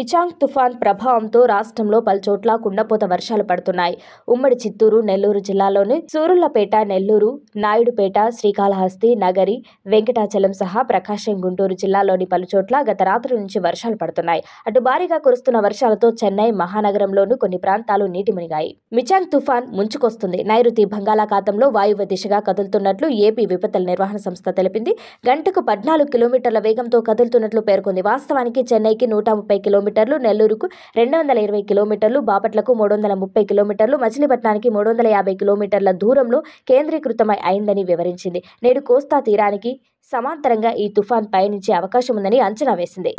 మిచాంగ్ తుఫాన్ ప్రభావంతో రాష్ట్రంలో పలుచోట్ల కుండపోత వర్షాలు పడుతున్నాయి ఉమ్మడి చిత్తూరు నెల్లూరు జిల్లాలోని సూరులపేట నెల్లూరు నాయుడుపేట శ్రీకాళహస్తి నగరి వెంకటాచలం సహా ప్రకాశం గుంటూరు జిల్లాలోని పలుచోట్ల గత రాత్రి నుంచి వర్షాలు పడుతున్నాయి అటు భారీగా కురుస్తున్న వర్షాలతో చెన్నై మహానగరంలోనూ కొన్ని ప్రాంతాలు నీటి మునిగాయి మిచాంగ్ తుఫాన్ ముంచుకొస్తుంది నైరుతి బంగాళాఖాతంలో వాయువ్య దిశగా కదులుతున్నట్లు ఏపీ విపత్తుల నిర్వహణ సంస్థ తెలిపింది గంటకు పద్నాలుగు కిలోమీటర్ల వేగంతో కదులుతున్నట్లు పేర్కొంది వాస్తవానికి చెన్నైకి నూట ముప్పై కిలోమీటర్ కిలోమీటర్లు నెల్లూరుకు రెండు వందల ఇరవై కిలోమీటర్లు బాపట్లకు మూడు వందల ముప్పై కిలోమీటర్లు మచిలీపట్నానికి మూడు వందల యాభై కిలోమీటర్ల దూరంలో కేంద్రీకృతమై అయిందని వివరించింది నేడు కోస్తా తీరానికి సమాంతరంగా ఈ తుఫాన్ పయనించే అవకాశం ఉందని అంచనా వేసింది